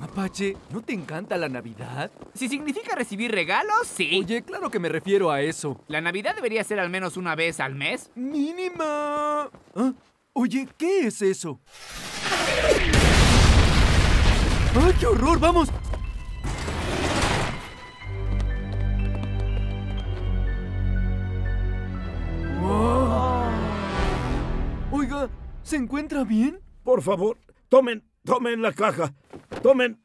Apache, ¿no te encanta la Navidad? Si significa recibir regalos, sí. Oye, claro que me refiero a eso. La Navidad debería ser al menos una vez al mes. ¡Mínima! ¿Ah? Oye, ¿qué es eso? Ay, qué horror! ¡Vamos! ¡Oh! Oiga, ¿se encuentra bien? Por favor, tomen, tomen la caja. Tomen.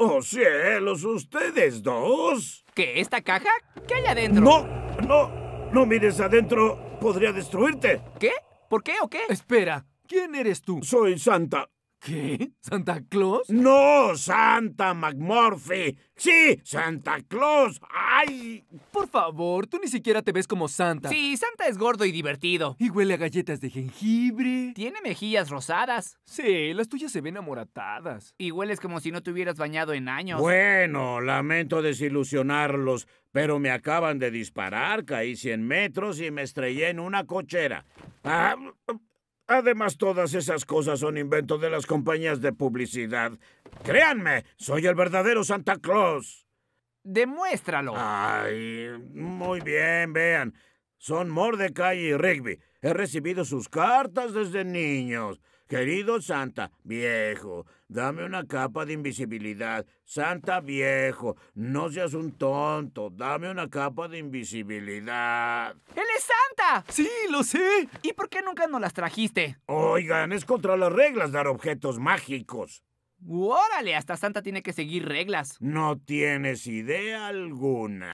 ¡Oh cielos, ustedes dos! ¿Qué? ¿Esta caja? ¿Qué hay adentro? ¡No! ¡No! ¡No mires adentro! ¡Podría destruirte! ¿Qué? ¿Por qué o qué? Espera, ¿quién eres tú? Soy Santa. ¿Qué? ¿Santa Claus? No, Santa McMurphy. Sí, Santa Claus. ¡Ay! Por favor, tú ni siquiera te ves como Santa. Sí, Santa es gordo y divertido. Y huele a galletas de jengibre. Tiene mejillas rosadas. Sí, las tuyas se ven amoratadas. Y hueles como si no te hubieras bañado en años. Bueno, lamento desilusionarlos, pero me acaban de disparar, caí 100 metros y me estrellé en una cochera. Ah, Además, todas esas cosas son invento de las compañías de publicidad. Créanme, soy el verdadero Santa Claus. Demuéstralo. Ay, muy bien, vean. Son Mordecai y Rigby. He recibido sus cartas desde niños. Querido Santa, viejo, dame una capa de invisibilidad. Santa, viejo, no seas un tonto, dame una capa de invisibilidad. ¡Él es Santa! Sí, lo sé. ¿Y por qué nunca nos las trajiste? Oigan, es contra las reglas dar objetos mágicos. Órale, hasta Santa tiene que seguir reglas. No tienes idea alguna.